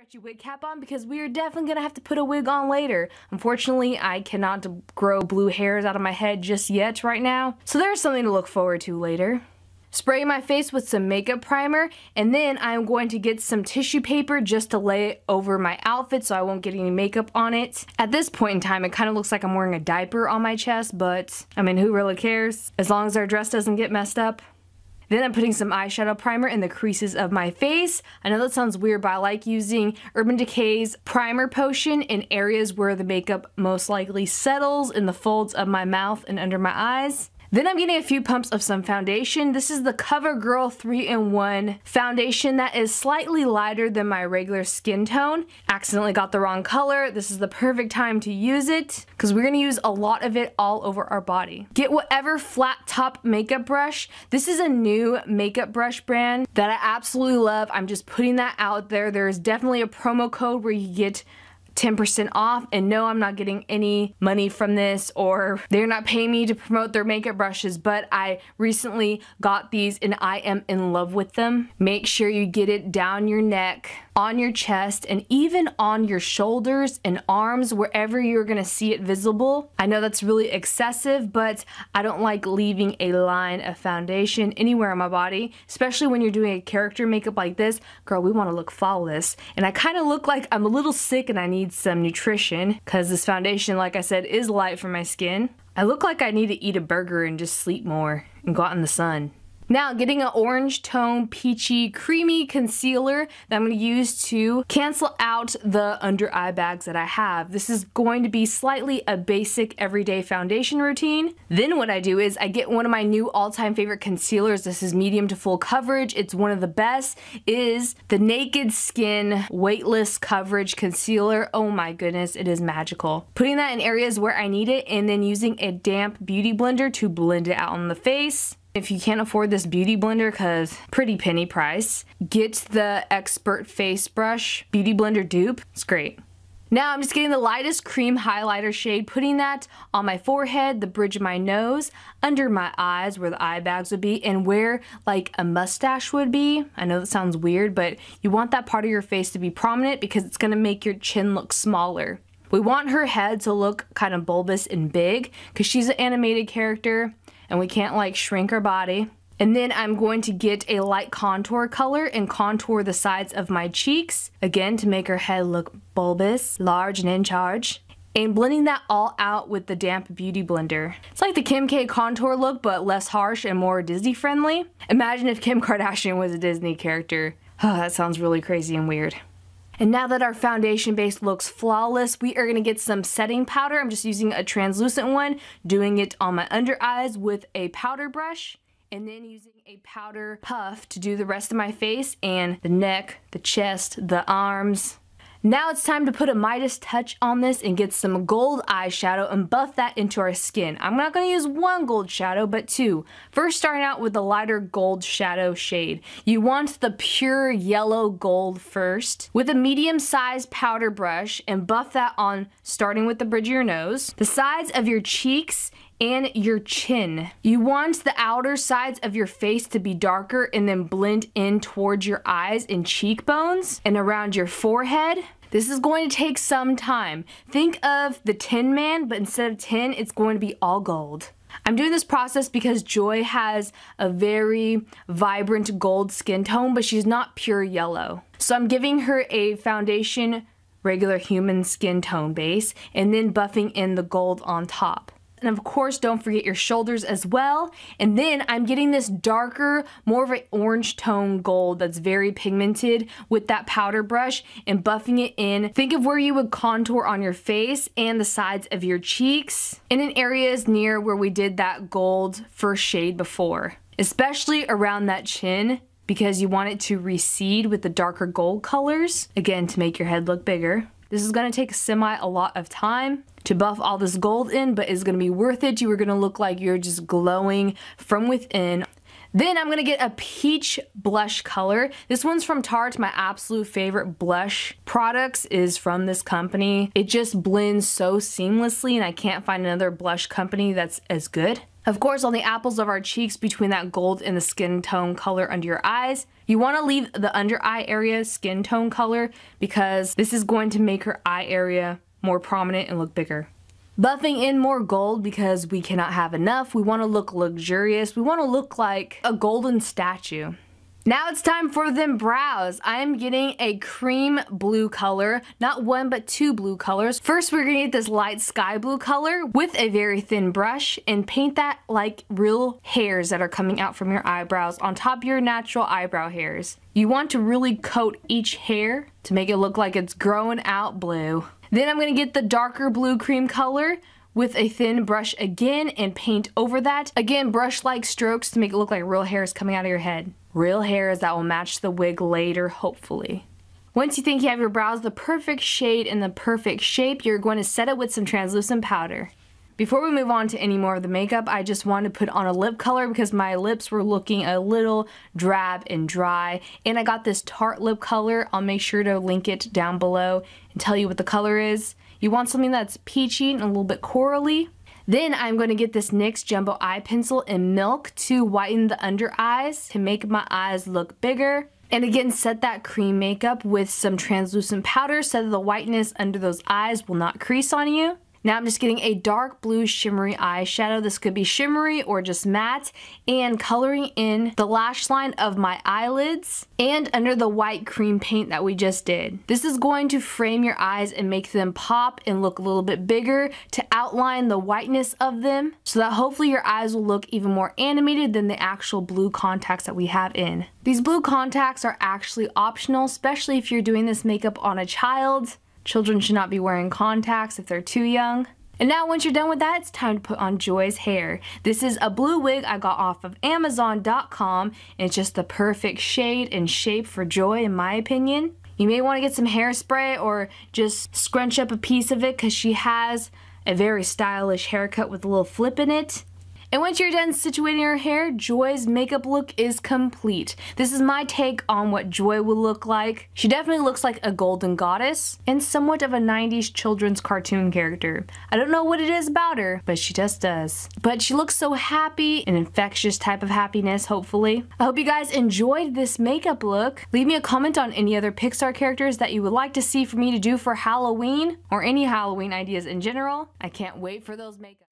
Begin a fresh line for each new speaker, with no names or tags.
stretchy wig cap on because we are definitely going to have to put a wig on later. Unfortunately, I cannot grow blue hairs out of my head just yet right now, so there's something to look forward to later. Spray my face with some makeup primer, and then I'm going to get some tissue paper just to lay over my outfit so I won't get any makeup on it. At this point in time, it kind of looks like I'm wearing a diaper on my chest, but I mean, who really cares? As long as our dress doesn't get messed up. Then I'm putting some eyeshadow primer in the creases of my face. I know that sounds weird, but I like using Urban Decay's primer potion in areas where the makeup most likely settles in the folds of my mouth and under my eyes. Then I'm getting a few pumps of some foundation. This is the CoverGirl 3-in-1 foundation that is slightly lighter than my regular skin tone. Accidentally got the wrong color. This is the perfect time to use it because we're going to use a lot of it all over our body. Get whatever flat top makeup brush. This is a new makeup brush brand that I absolutely love. I'm just putting that out there. There is definitely a promo code where you get 10% off and no, I'm not getting any money from this or they're not paying me to promote their makeup brushes, but I recently got these and I am in love with them. Make sure you get it down your neck, on your chest, and even on your shoulders and arms, wherever you're gonna see it visible. I know that's really excessive, but I don't like leaving a line of foundation anywhere on my body, especially when you're doing a character makeup like this. Girl, we wanna look flawless. And I kinda look like I'm a little sick and I need some nutrition because this foundation, like I said, is light for my skin. I look like I need to eat a burger and just sleep more and go out in the sun. Now getting an orange tone peachy creamy concealer that I'm going to use to cancel out the under eye bags that I have. This is going to be slightly a basic everyday foundation routine. Then what I do is I get one of my new all-time favorite concealers. This is medium to full coverage. It's one of the best it is the Naked Skin Weightless Coverage Concealer. Oh my goodness, it is magical. Putting that in areas where I need it and then using a damp beauty blender to blend it out on the face. If you can't afford this beauty blender because pretty penny price, get the Expert Face Brush Beauty Blender dupe. It's great. Now I'm just getting the lightest cream highlighter shade, putting that on my forehead, the bridge of my nose, under my eyes where the eye bags would be, and where like a mustache would be. I know that sounds weird, but you want that part of your face to be prominent because it's gonna make your chin look smaller. We want her head to look kind of bulbous and big because she's an animated character and we can't like shrink our body. And then I'm going to get a light contour color and contour the sides of my cheeks, again to make her head look bulbous, large, and in charge. And blending that all out with the Damp Beauty Blender. It's like the Kim K contour look, but less harsh and more Disney friendly. Imagine if Kim Kardashian was a Disney character. Oh, that sounds really crazy and weird. And now that our foundation base looks flawless, we are gonna get some setting powder. I'm just using a translucent one, doing it on my under eyes with a powder brush and then using a powder puff to do the rest of my face and the neck, the chest, the arms, now it's time to put a Midas touch on this and get some gold eyeshadow and buff that into our skin. I'm not going to use one gold shadow, but two. First starting out with the lighter gold shadow shade. You want the pure yellow gold first with a medium sized powder brush and buff that on starting with the bridge of your nose, the sides of your cheeks, and your chin. You want the outer sides of your face to be darker and then blend in towards your eyes and cheekbones and around your forehead. This is going to take some time. Think of the Tin Man, but instead of tin, it's going to be all gold. I'm doing this process because Joy has a very vibrant gold skin tone, but she's not pure yellow. So I'm giving her a foundation regular human skin tone base and then buffing in the gold on top. And of course, don't forget your shoulders as well. And then I'm getting this darker, more of an orange tone gold that's very pigmented with that powder brush and buffing it in. Think of where you would contour on your face and the sides of your cheeks and in areas near where we did that gold first shade before, especially around that chin because you want it to recede with the darker gold colors, again, to make your head look bigger. This is gonna take a semi a lot of time, to buff all this gold in, but it's gonna be worth it. You are gonna look like you're just glowing from within. Then I'm gonna get a peach blush color. This one's from Tarte. My absolute favorite blush products is from this company. It just blends so seamlessly and I can't find another blush company that's as good. Of course, on the apples of our cheeks between that gold and the skin tone color under your eyes, you want to leave the under eye area skin tone color because this is going to make her eye area more prominent and look bigger. Buffing in more gold because we cannot have enough. We want to look luxurious. We want to look like a golden statue. Now it's time for them brows. I am getting a cream blue color, not one but two blue colors. First we're gonna get this light sky blue color with a very thin brush and paint that like real hairs that are coming out from your eyebrows on top of your natural eyebrow hairs. You want to really coat each hair to make it look like it's growing out blue. Then I'm gonna get the darker blue cream color with a thin brush again and paint over that. Again, brush-like strokes to make it look like real hair is coming out of your head. Real hair is that will match the wig later, hopefully. Once you think you have your brows the perfect shade and the perfect shape, you're going to set it with some translucent powder. Before we move on to any more of the makeup, I just wanted to put on a lip color because my lips were looking a little drab and dry. And I got this Tarte lip color. I'll make sure to link it down below and tell you what the color is. You want something that's peachy and a little bit corally. Then I'm going to get this NYX Jumbo Eye Pencil in Milk to whiten the under eyes to make my eyes look bigger. And again, set that cream makeup with some translucent powder so that the whiteness under those eyes will not crease on you. Now I'm just getting a dark blue shimmery eyeshadow. This could be shimmery or just matte and coloring in the lash line of my eyelids and under the white cream paint that we just did. This is going to frame your eyes and make them pop and look a little bit bigger to outline the whiteness of them so that hopefully your eyes will look even more animated than the actual blue contacts that we have in. These blue contacts are actually optional, especially if you're doing this makeup on a child. Children should not be wearing contacts if they're too young. And now once you're done with that, it's time to put on Joy's hair. This is a blue wig I got off of Amazon.com, it's just the perfect shade and shape for Joy in my opinion. You may want to get some hairspray or just scrunch up a piece of it because she has a very stylish haircut with a little flip in it. And once you're done situating her hair, Joy's makeup look is complete. This is my take on what Joy will look like. She definitely looks like a golden goddess and somewhat of a 90s children's cartoon character. I don't know what it is about her, but she just does. But she looks so happy, an infectious type of happiness, hopefully. I hope you guys enjoyed this makeup look. Leave me a comment on any other Pixar characters that you would like to see for me to do for Halloween or any Halloween ideas in general. I can't wait for those makeup